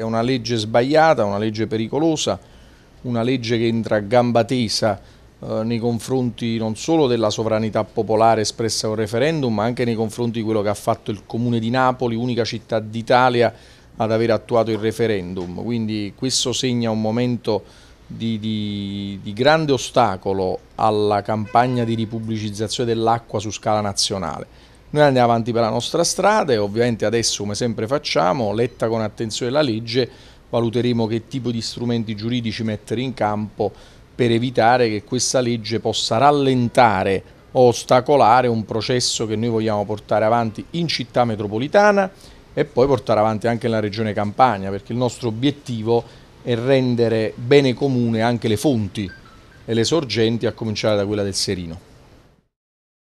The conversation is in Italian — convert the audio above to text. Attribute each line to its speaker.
Speaker 1: è una legge sbagliata, una legge pericolosa, una legge che entra a gamba tesa eh, nei confronti non solo della sovranità popolare espressa con referendum, ma anche nei confronti di quello che ha fatto il Comune di Napoli, unica città d'Italia ad aver attuato il referendum. Quindi questo segna un momento di, di, di grande ostacolo alla campagna di ripubblicizzazione dell'acqua su scala nazionale. Noi andiamo avanti per la nostra strada e ovviamente adesso, come sempre facciamo, letta con attenzione la legge, valuteremo che tipo di strumenti giuridici mettere in campo per evitare che questa legge possa rallentare o ostacolare un processo che noi vogliamo portare avanti in città metropolitana e poi portare avanti anche nella regione Campania, perché il nostro obiettivo è rendere bene comune anche le fonti e le sorgenti, a cominciare da quella del Serino.